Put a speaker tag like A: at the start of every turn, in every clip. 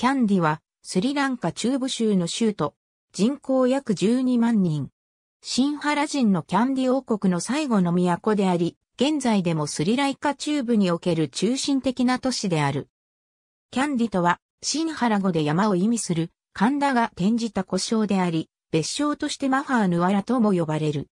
A: キャンディはスリランカ中部州の州都、人口約12万人。シンハラ人のキャンディ王国の最後の都であり、現在でもスリライカ中部における中心的な都市である。キャンディとは、シンハラ語で山を意味する、神田が転じた故障であり、別称としてマファーヌワラとも呼ばれる。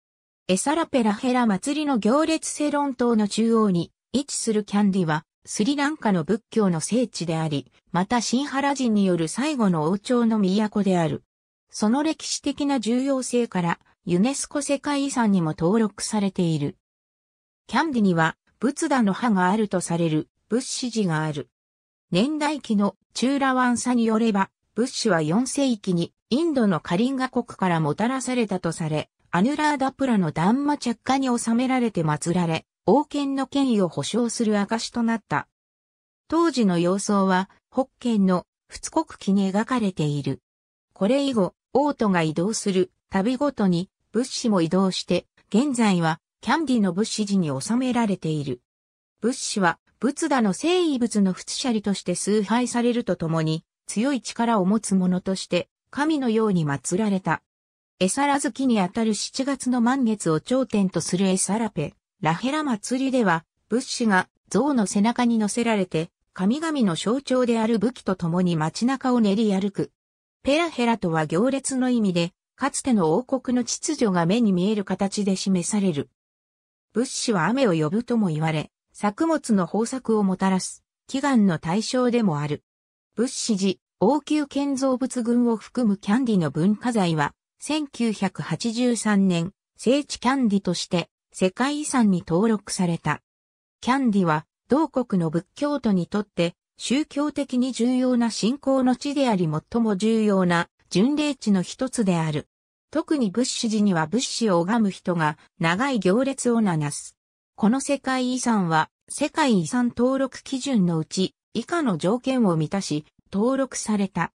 A: エサラペラヘラ祭りの行列セロン島の中央に位置するキャンディは、スリランカの仏教の聖地であり、またシンハラ人による最後の王朝の都である。その歴史的な重要性から、ユネスコ世界遺産にも登録されている。キャンディには、仏陀の歯があるとされる、仏師寺がある。年代記のチューラワンサによれば、仏師は4世紀にインドのカリンガ国からもたらされたとされ、アヌラーダプラのダンマ着火に収められて祀られ、王権の権威を保障する証となった。当時の様相は、北権の仏国記に描かれている。これ以後、王都が移動する旅ごとに物資も移動して、現在はキャンディの物資寺に収められている。物資は仏陀の聖遺物の仏舎利として崇拝されるとともに、強い力を持つ者として、神のように祀られた。エサラ月にあたる7月の満月を頂点とするエサラペ。ラヘラ祭りでは、物資が象の背中に乗せられて、神々の象徴である武器と共に街中を練り歩く。ペラヘラとは行列の意味で、かつての王国の秩序が目に見える形で示される。物資は雨を呼ぶとも言われ、作物の豊作をもたらす、祈願の対象でもある。物資時、王宮建造物群を含むキャンディの文化財は、1983年、聖地キャンディとして世界遺産に登録された。キャンディは、同国の仏教徒にとって、宗教的に重要な信仰の地であり最も重要な巡礼地の一つである。特に仏師寺には仏師を拝む人が長い行列をななす。この世界遺産は世界遺産登録基準のうち以下の条件を満たし登録された。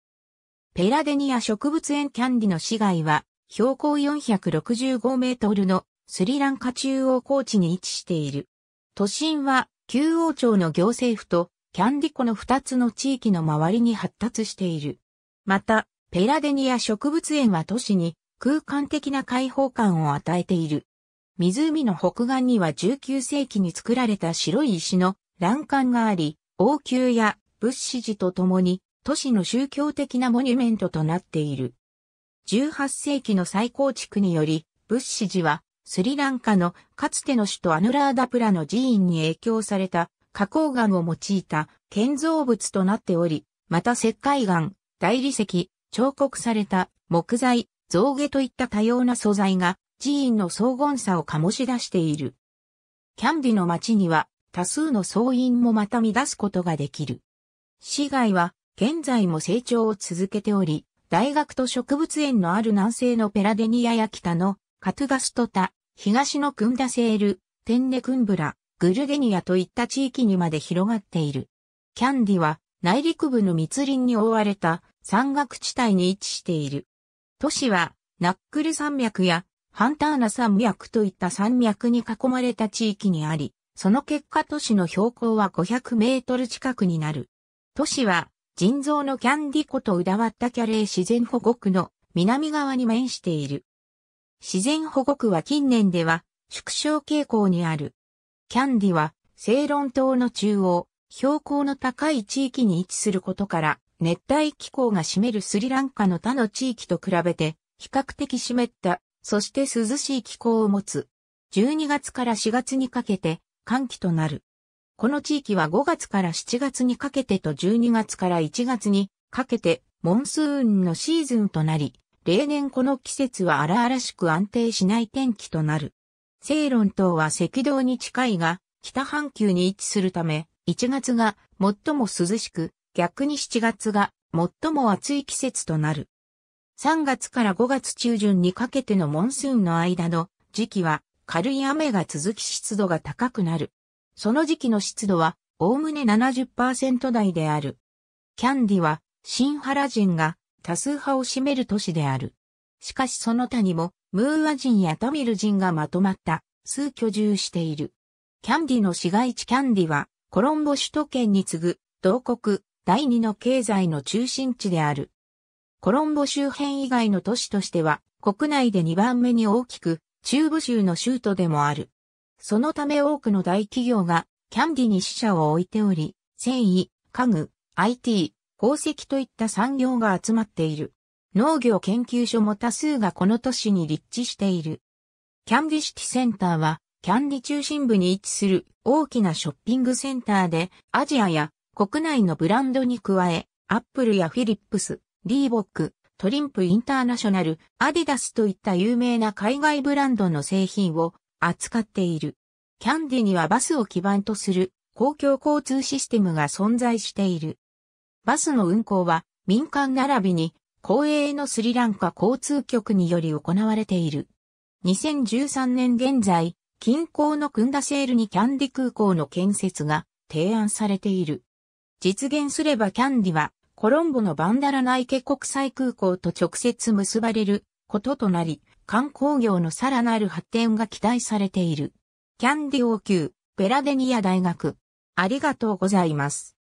A: ペラデニア植物園キャンディの市街は標高465メートルのスリランカ中央高地に位置している。都心は、旧王朝の行政府と、キャンディ湖の2つの地域の周りに発達している。また、ペラデニア植物園は都市に空間的な開放感を与えている。湖の北岸には19世紀に作られた白い石の欄干があり、王宮や仏師寺と共に都市の宗教的なモニュメントとなっている。18世紀の再構築により、仏師寺はスリランカのかつての首都アヌラーダプラの寺院に影響された花崗岩を用いた建造物となっており、また石灰岩、大理石、彫刻された木材、造毛といった多様な素材が寺院の荘厳さを醸し出している。キャンディの町には多数の僧院もまた乱すことができる。市街は現在も成長を続けており、大学と植物園のある南西のペラデニアや北のカトゥガストタ、東のクンダセール、テンネクンブラ、グルデニアといった地域にまで広がっている。キャンディは内陸部の密林に覆われた山岳地帯に位置している。都市はナックル山脈やハンターナ山脈といった山脈に囲まれた地域にあり、その結果都市の標高は500メートル近くになる。都市は人造のキャンディ湖と浦和ったキャレー自然保護区の南側に面している。自然保護区は近年では縮小傾向にある。キャンディは、セイロン島の中央、標高の高い地域に位置することから、熱帯気候が占めるスリランカの他の地域と比べて、比較的湿った、そして涼しい気候を持つ。12月から4月にかけて、寒気となる。この地域は5月から7月にかけてと12月から1月にかけて、モンスーンのシーズンとなり、例年この季節は荒々しく安定しない天気となる。セ論島は赤道に近いが、北半球に位置するため、1月が最も涼しく、逆に7月が最も暑い季節となる。3月から5月中旬にかけてのモンスーンの間の時期は軽い雨が続き湿度が高くなる。その時期の湿度はおおむね70%台である。キャンディは新原人が多数派を占める都市である。しかしその他にも、ムーア人やタミル人がまとまった数居住している。キャンディの市街地キャンディは、コロンボ首都圏に次ぐ、同国、第二の経済の中心地である。コロンボ周辺以外の都市としては、国内で2番目に大きく、中部州の州都でもある。そのため多くの大企業が、キャンディに支社を置いており、繊維、家具、IT、宝石といった産業が集まっている。農業研究所も多数がこの都市に立地している。キャンディシティセンターは、キャンディ中心部に位置する大きなショッピングセンターで、アジアや国内のブランドに加え、アップルやフィリップス、リーボック、トリンプインターナショナル、アディダスといった有名な海外ブランドの製品を扱っている。キャンディにはバスを基盤とする公共交通システムが存在している。バスの運行は民間並びに公営のスリランカ交通局により行われている。2013年現在、近郊のクンダセールにキャンディ空港の建設が提案されている。実現すればキャンディはコロンボのバンダラナイケ国際空港と直接結ばれることとなり、観光業のさらなる発展が期待されている。キャンディ王宮、ベラデニア大学。ありがとうございます。